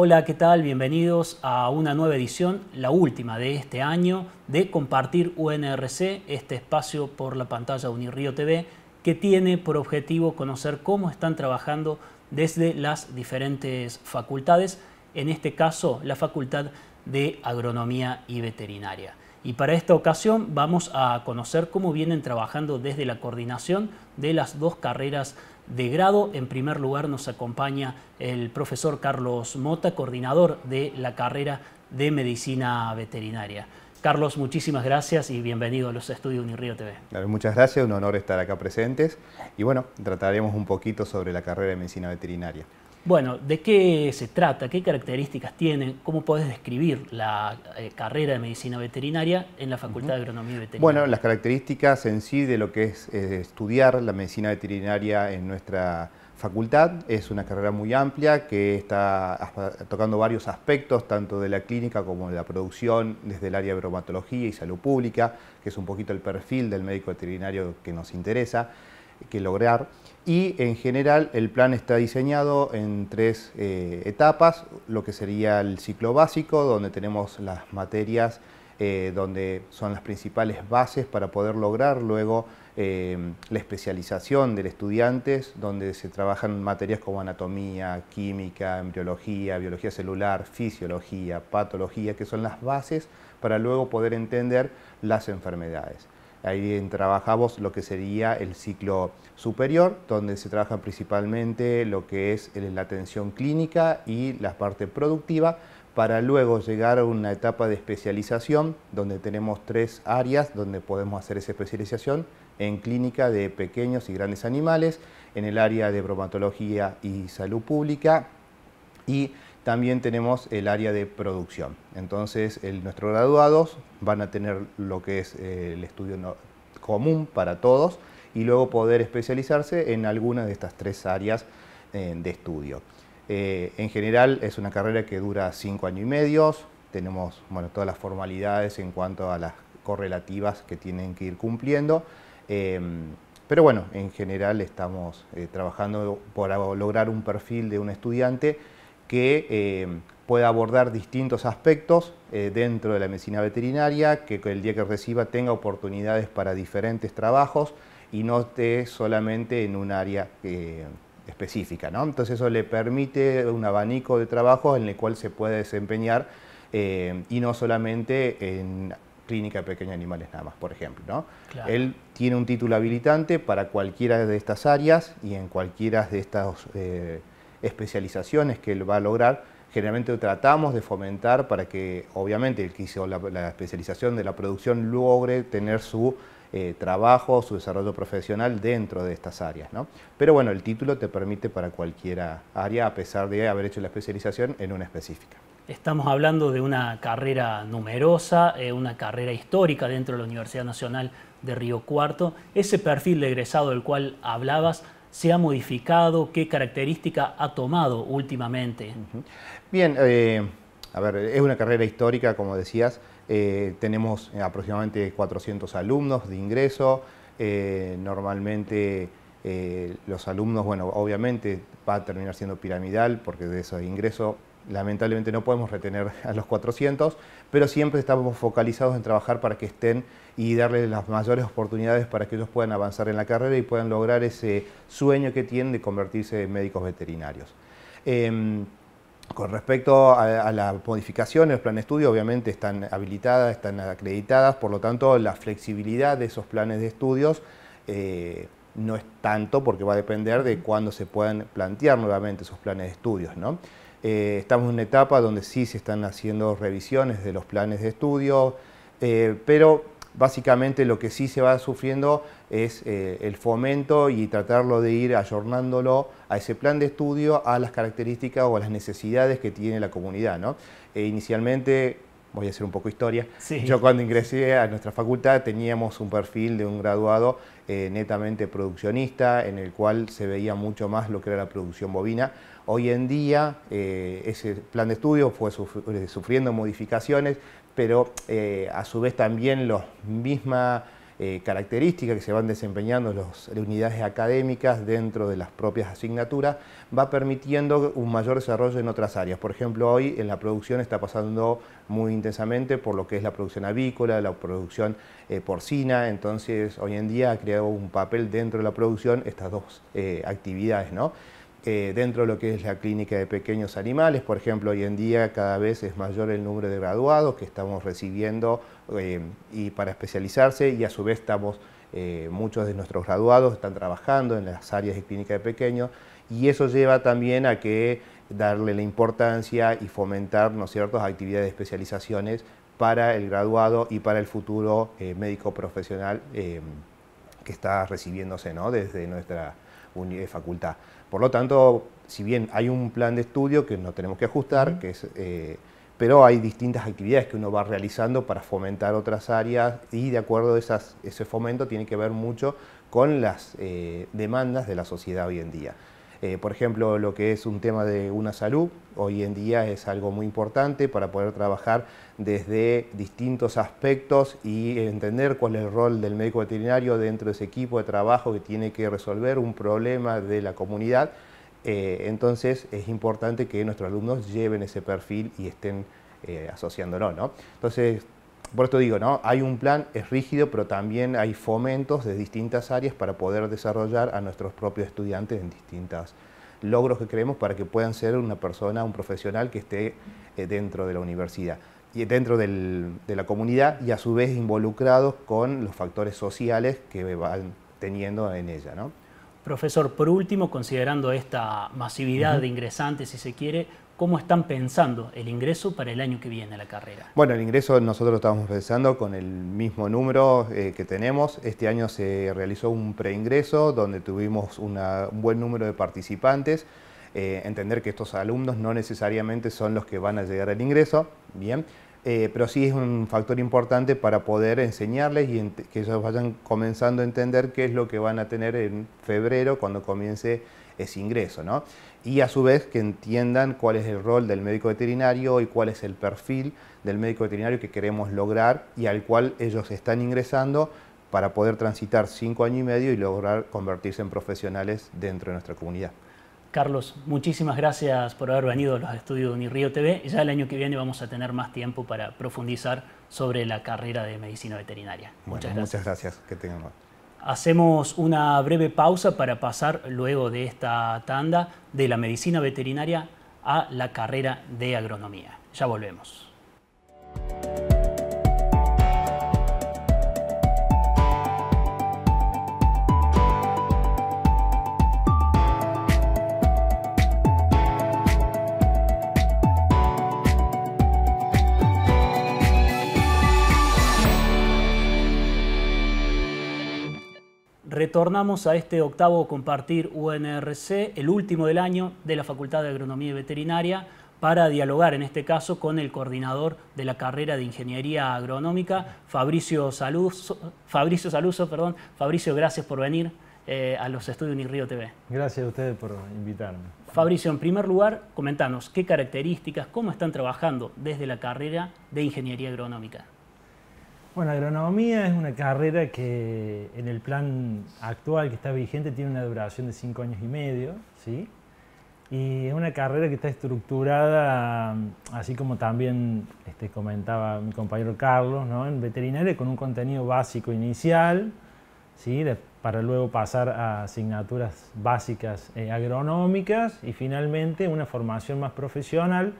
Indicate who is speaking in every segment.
Speaker 1: Hola, ¿qué tal? Bienvenidos a una nueva edición, la última de este año, de Compartir UNRC, este espacio por la pantalla Unirío TV, que tiene por objetivo conocer cómo están trabajando desde las diferentes facultades, en este caso la Facultad de Agronomía y Veterinaria. Y para esta ocasión vamos a conocer cómo vienen trabajando desde la coordinación de las dos carreras de grado. En primer lugar nos acompaña el profesor Carlos Mota, coordinador de la carrera de Medicina Veterinaria. Carlos, muchísimas gracias y bienvenido a los estudios Unirío TV.
Speaker 2: Muchas gracias, un honor estar acá presentes y bueno, trataremos un poquito sobre la carrera de Medicina Veterinaria.
Speaker 1: Bueno, ¿de qué se trata? ¿Qué características tiene? ¿Cómo puedes describir la eh, carrera de medicina veterinaria en la Facultad de Agronomía Veterinaria? Bueno,
Speaker 2: las características en sí de lo que es eh, estudiar la medicina veterinaria en nuestra facultad es una carrera muy amplia que está tocando varios aspectos, tanto de la clínica como de la producción, desde el área de bromatología y salud pública, que es un poquito el perfil del médico veterinario que nos interesa que lograr y en general el plan está diseñado en tres eh, etapas, lo que sería el ciclo básico, donde tenemos las materias eh, donde son las principales bases para poder lograr luego eh, la especialización del estudiante, donde se trabajan materias como anatomía, química, embriología, biología celular, fisiología, patología, que son las bases para luego poder entender las enfermedades. Ahí trabajamos lo que sería el ciclo superior, donde se trabaja principalmente lo que es eh, la atención clínica y la parte productiva, para luego llegar a una etapa de especialización, donde tenemos tres áreas donde podemos hacer esa especialización, en clínica de pequeños y grandes animales, en el área de bromatología y salud pública, y también tenemos el área de producción. Entonces, nuestros graduados van a tener lo que es eh, el estudio común para todos y luego poder especializarse en alguna de estas tres áreas eh, de estudio. Eh, en general, es una carrera que dura cinco años y medio. Tenemos bueno, todas las formalidades en cuanto a las correlativas que tienen que ir cumpliendo. Em, pero bueno, en general estamos trabajando por lograr un perfil de un estudiante que eh, pueda abordar distintos aspectos eh, dentro de la medicina veterinaria, que el día que reciba tenga oportunidades para diferentes trabajos y no esté solamente en un área eh, específica. ¿no? Entonces eso le permite un abanico de trabajos en el cual se puede desempeñar y no solamente en clínica de pequeños animales nada más, por ejemplo. ¿no? Él tiene un título habilitante para cualquiera de estas áreas y en cualquiera de estas especializaciones que él va a lograr, generalmente tratamos de fomentar para que, obviamente, el que hizo la, especialización de la producción logre tener su eh, trabajo, su desarrollo profesional dentro de estas áreas. Pero bueno, el título te permite para cualquier área, a pesar de haber hecho la especialización en una específica.
Speaker 1: Estamos hablando de una carrera numerosa, eh, una carrera histórica dentro de la Universidad Nacional de Río Cuarto. Ese perfil de egresado del cual hablabas, se ha modificado, qué característica ha tomado últimamente.
Speaker 2: Bien, eh, a ver, es una carrera histórica, como decías, eh, tenemos aproximadamente 400 alumnos de ingreso, eh, normalmente los alumnos, bueno, obviamente va a terminar siendo piramidal porque de esos ingreso lamentablemente no podemos retener a los 400, pero siempre estamos focalizados en trabajar para que estén y darles las mayores oportunidades para que ellos puedan avanzar en la carrera y puedan lograr ese sueño que tienen de convertirse en médicos veterinarios. Em, con respecto a, las la modificación, el plan de estudio obviamente están habilitadas, están acreditadas, por lo tanto la flexibilidad de esos planes de estudios eh, no es tanto porque va a depender de cuándo se puedan plantear nuevamente esos planes de estudios. ¿no? Eh, estamos en una etapa donde sí se están haciendo revisiones de los planes de estudio, eh, pero básicamente lo que sí se va sufriendo es eh, el fomento y tratarlo de ir ayornándolo a ese plan de estudio, a las características o a las necesidades que tiene la comunidad. E inicialmente, voy a hacer un poco historia, yo cuando ingresé a nuestra facultad teníamos un perfil de un graduado netamente produccionista, en el cual se veía mucho más lo que era la producción bovina Hoy en día eh, ese plan de estudio fue eh, sufriendo modificaciones, pero eh, a su vez también las mismas características que se van desempeñando las unidades académicas dentro de las propias asignaturas, va permitiendo un mayor desarrollo en otras áreas. Por ejemplo, hoy en la producción está pasando muy intensamente por lo que es la producción avícola, la producción porcina, entonces hoy en día ha creado un papel dentro de la producción estas dos actividades. Eh, dentro de lo que es la clínica de pequeños animales. Por ejemplo, hoy en día cada vez es mayor el número de graduados que estamos recibiendo eh, y para especializarse y a su vez estamos, eh, muchos de nuestros graduados están trabajando en las áreas de clínica de pequeños y eso lleva también a que darle la importancia y fomentar ¿no actividades de especializaciones para el graduado y para el futuro médico profesional que está recibiéndose desde nuestra facultad. Por lo tanto, si bien hay un plan de estudio que no tenemos que ajustar, eh, pero hay distintas actividades que uno va realizando para fomentar otras áreas y de acuerdo a ese fomento tiene que ver mucho con las eh, demandas de la sociedad hoy en día. Eh, por ejemplo, lo que es un tema de una salud, hoy en día es algo muy importante para poder trabajar desde distintos aspectos y entender cuál es el rol del médico veterinario dentro de ese equipo de trabajo que tiene que resolver un problema de la comunidad. Eh, entonces es importante que nuestros alumnos lleven ese perfil y estén eh, asociándolo. ¿no? Entonces por esto digo, ¿no? hay un plan, es rígido, pero también hay fomentos de distintas áreas para poder desarrollar a nuestros propios estudiantes en distintos logros que creemos para que puedan ser una persona, un profesional que esté eh, dentro de la universidad y dentro del, de la comunidad y a su vez involucrados con los factores sociales que van teniendo en ella.
Speaker 1: Profesor, por último, considerando esta masividad de ingresantes, si se quiere, ¿Cómo están pensando el ingreso para el año que viene a la carrera?
Speaker 2: Bueno, el ingreso nosotros estamos pensando con el mismo número eh, que tenemos. Este año se realizó un preingreso donde tuvimos un buen número de participantes. Eh, entender que estos alumnos no necesariamente son los que van a llegar al ingreso, bien, eh, pero sí es un factor importante para poder enseñarles y que ellos vayan comenzando a entender qué es lo que van a tener en febrero cuando comience ese ingreso. ¿no? Y a su vez que entiendan cuál es el rol del médico veterinario y cuál es el perfil del médico veterinario que queremos lograr y al cual ellos están ingresando para poder transitar cinco años y medio y lograr convertirse en profesionales dentro de nuestra comunidad.
Speaker 1: Carlos, muchísimas gracias por haber venido a los estudios de Unirío TV. Ya el año que viene vamos a tener más tiempo para profundizar sobre la carrera de medicina veterinaria. muchas gracias.
Speaker 2: Muchas gracias. Que tengan
Speaker 1: Hacemos una breve pausa para pasar luego de esta tanda de la medicina veterinaria a la carrera de agronomía. Ya volvemos. Retornamos a este octavo compartir UNRC, el último del año de la Facultad de Agronomía y Veterinaria, para dialogar en este caso con el coordinador de la carrera de Ingeniería Agronómica, Fabricio Saluso. Fabricio, Saluso, perdón. Fabricio gracias por venir eh, a los estudios Unirío TV.
Speaker 3: Gracias a ustedes por invitarme.
Speaker 1: Fabricio, en primer lugar, comentanos qué características, cómo están trabajando desde la carrera de Ingeniería Agronómica.
Speaker 3: Bueno, agronomía es una carrera que en el plan actual que está vigente tiene una duración de cinco años y medio, ¿sí? Y es una carrera que está estructurada, así como también este, comentaba mi compañero Carlos, ¿no? en veterinaria con un contenido básico inicial, ¿sí? para luego pasar a asignaturas básicas eh, agronómicas y finalmente una formación más profesional,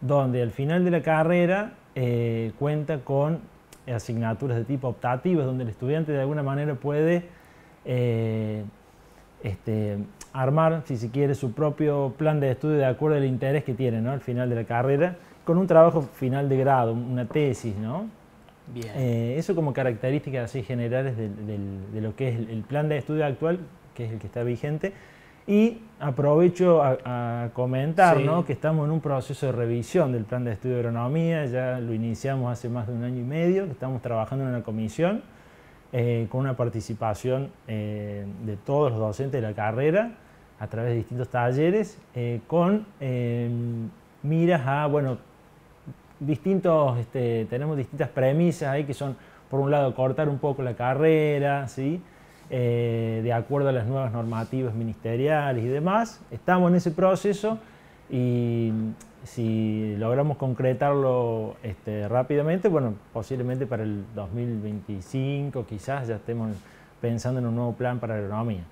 Speaker 3: donde al final de la carrera eh, cuenta con asignaturas de tipo optativas, donde el estudiante de alguna manera puede eh, este, armar, si se quiere, su propio plan de estudio de acuerdo al interés que tiene al final de la carrera, con un trabajo final de grado, una tesis, ¿no? Eh, eso como características así generales de lo que es el plan de estudio actual, que es el que está vigente, y aprovecho a, comentar que estamos en un proceso de revisión del plan de estudio de agronomía, ya lo iniciamos hace más de un año y medio, estamos trabajando en una comisión eh, con una participación eh, de todos los docentes de la carrera a través de distintos talleres, eh, con miras a, bueno, distintos, este, tenemos distintas premisas ahí que son, por un lado, cortar un poco la carrera, ¿sí? Eh, de acuerdo a las nuevas normativas ministeriales y demás. Estamos en ese proceso y si logramos concretarlo este, rápidamente, bueno, posiblemente para el 2025 quizás ya estemos pensando en un nuevo plan para la economía.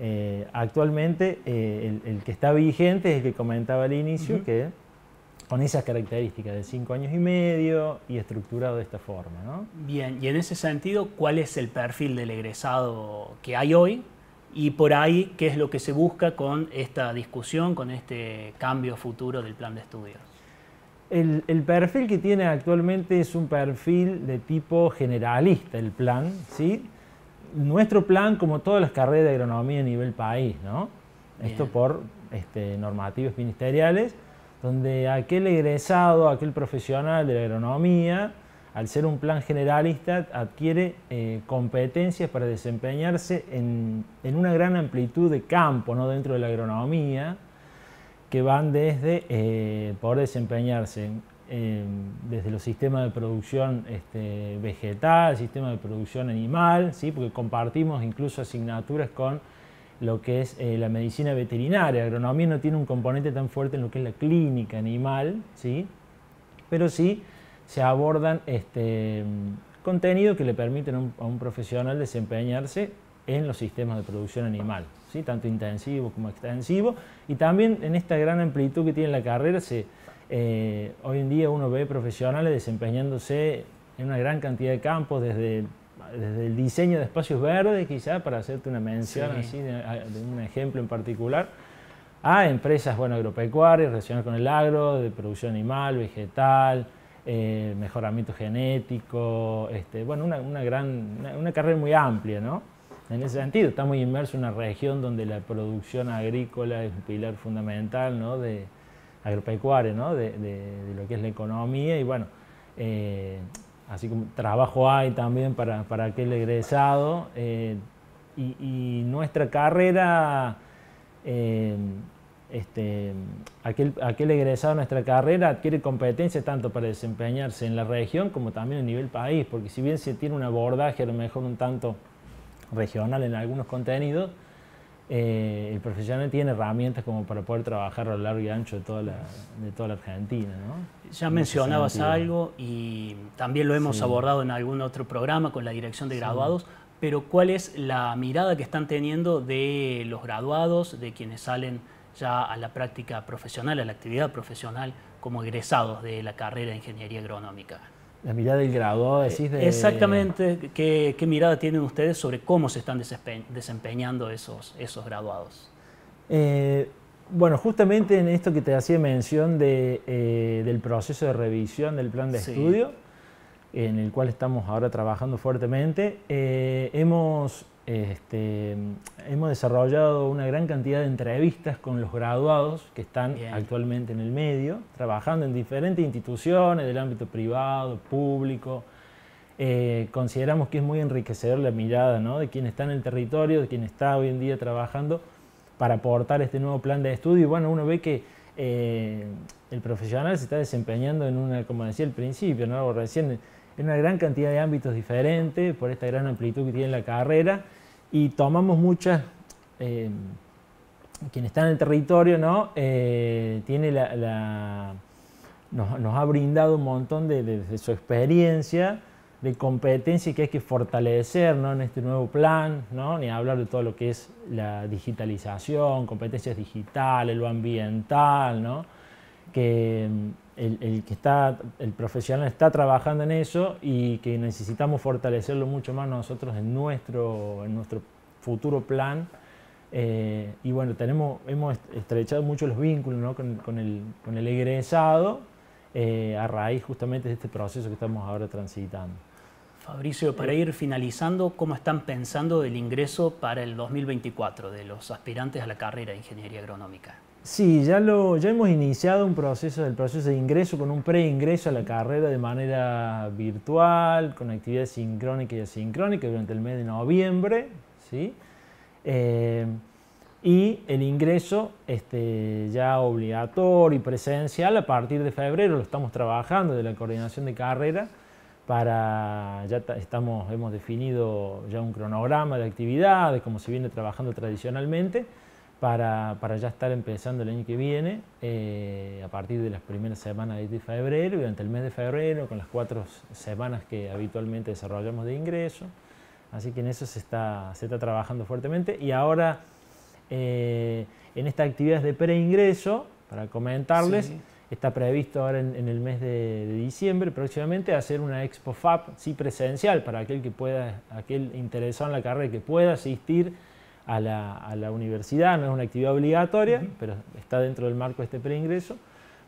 Speaker 3: Eh, actualmente eh, el, que está vigente es el que comentaba al inicio, que con esas características de cinco años y medio y estructurado de esta forma.
Speaker 1: Bien, y en ese sentido, ¿cuál es el perfil del egresado que hay hoy? Y por ahí, ¿qué es lo que se busca con esta discusión, con este cambio futuro del plan de estudios?
Speaker 3: El, perfil que tiene actualmente es un perfil de tipo generalista, el plan, ¿sí? Nuestro plan, como todas las carreras de agronomía a nivel país, Esto por este, normativas ministeriales donde aquel egresado, aquel profesional de la agronomía, al ser un plan generalista, adquiere eh, competencias para desempeñarse en, una gran amplitud de campo ¿no? dentro de la agronomía, que van desde eh, desempeñarse desde los sistemas de producción este, vegetal, sistema de producción animal, ¿sí? porque compartimos incluso asignaturas con lo que es eh, la medicina veterinaria. agronomía no tiene un componente tan fuerte en lo que es la clínica animal, ¿sí? pero sí se abordan este, contenidos que le permiten a un, profesional desempeñarse en los sistemas de producción animal, ¿sí? tanto intensivo como extensivo, y también en esta gran amplitud que tiene la carrera, se, eh, hoy en día uno ve profesionales desempeñándose en una gran cantidad de campos, desde desde el diseño de espacios verdes, quizá, para hacerte una mención así, de, un ejemplo en particular, a empresas bueno, agropecuarias relacionadas con el agro, de producción animal, vegetal, eh, mejoramiento genético, este, bueno, una, gran, una, carrera muy amplia, ¿no? En ese sentido, estamos inmersos en una región donde la producción agrícola es un pilar fundamental, ¿no? De, agropecuaria, ¿no? De, lo que es la economía y bueno, eh, así como trabajo hay también para, aquel egresado. Eh, y, nuestra carrera, eh, este, aquel, aquel egresado, nuestra carrera adquiere competencias tanto para desempeñarse en la región como también a nivel país, porque si bien se tiene un abordaje a lo mejor un tanto regional en algunos contenidos, eh, el profesional tiene herramientas como para poder trabajar a lo largo y ancho de toda la, de toda la Argentina. ¿no? Ya mencionabas
Speaker 1: algo y también lo hemos abordado en algún otro programa con la dirección de graduados, pero ¿cuál es la mirada que están teniendo de los graduados, de quienes salen ya a la práctica profesional, a la actividad profesional como egresados de la carrera de Ingeniería Agronómica?
Speaker 3: La mirada del graduado, eh, decís. De...
Speaker 1: Exactamente. ¿Qué, mirada tienen ustedes sobre cómo se están desempeñando esos, esos graduados?
Speaker 3: Eh, bueno, justamente en esto que te hacía mención de, eh, del proceso de revisión del plan de estudio, en el cual estamos ahora trabajando fuertemente, hemos este, hemos desarrollado una gran cantidad de entrevistas con los graduados que están actualmente en el medio, trabajando en diferentes instituciones del ámbito privado, público. Eh, consideramos que es muy enriquecedor la mirada de quien está en el territorio, de quien está hoy en día trabajando para aportar este nuevo plan de estudio. Y bueno, uno ve que eh, el profesional se está desempeñando en una, como decía al principio, ¿no? recién en una gran cantidad de ámbitos diferentes, por esta gran amplitud que tiene la carrera, y tomamos muchas, em, quien está en el territorio, ¿no? Eh, tiene la, nos, ha brindado un montón de, su experiencia, de competencia que hay que fortalecer en este nuevo plan, ¿no? ni hablar de todo lo que es la digitalización, competencias digitales, lo ambiental, ¿no? que em, el, que está, el profesional está trabajando en eso y que necesitamos fortalecerlo mucho más nosotros en nuestro, en nuestro futuro plan. Eh, y bueno, tenemos, hemos estrechado mucho los vínculos ¿no? con, con, el,
Speaker 1: con, el, egresado eh, a raíz justamente de este proceso que estamos ahora transitando. Fabricio, para ir finalizando, ¿cómo están pensando el ingreso para el 2024 de los aspirantes a la carrera de Ingeniería Agronómica?
Speaker 3: Sí, ya, lo, ya hemos iniciado un proceso, el proceso de ingreso con un pre-ingreso a la carrera de manera virtual, con actividades sincrónicas y asincrónicas durante el mes de noviembre. ¿sí? Eh, y el ingreso este, ya obligatorio y presencial a partir de febrero, lo estamos trabajando de la coordinación de carrera para, ya estamos, hemos definido ya un cronograma de actividades, como se viene trabajando tradicionalmente para, para, ya estar empezando el año que viene, eh, a partir de las primeras semanas de febrero, durante el mes de febrero, con las cuatro semanas que habitualmente desarrollamos de ingreso. Así que en eso se está, se está trabajando fuertemente. Y ahora, eh, en estas actividad de preingreso, para comentarles, está previsto ahora en, el mes de, diciembre próximamente hacer una Expo FAP, sí presencial, para aquel que pueda, aquel interesado en la carrera que pueda asistir a la, universidad, no es una actividad obligatoria, pero está dentro del marco de este preingreso,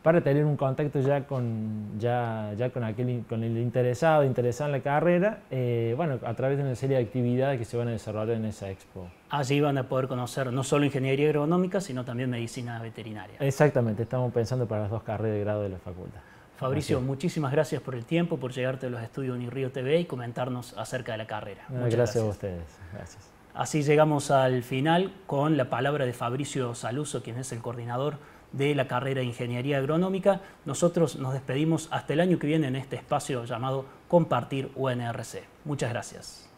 Speaker 3: para tener un contacto ya con, ya, con, aquel, con el interesado, interesado en la
Speaker 1: carrera, eh, bueno, a través de una serie de actividades que se van a desarrollar en esa expo. Allí van a poder conocer no solo ingeniería agronómica, sino también medicina veterinaria.
Speaker 3: Exactamente, estamos pensando para
Speaker 1: las dos carreras de grado de la facultad. Fabricio, muchísimas gracias por el tiempo, por llegarte a los estudios de Unirío TV y comentarnos acerca de la carrera. Ah, Muchas gracias, a ustedes. Gracias. Así llegamos al final con la palabra de Fabricio Saluso, quien es el coordinador de la carrera de Ingeniería Agronómica. Nosotros nos despedimos hasta el año que viene en este espacio llamado Compartir UNRC. Muchas gracias.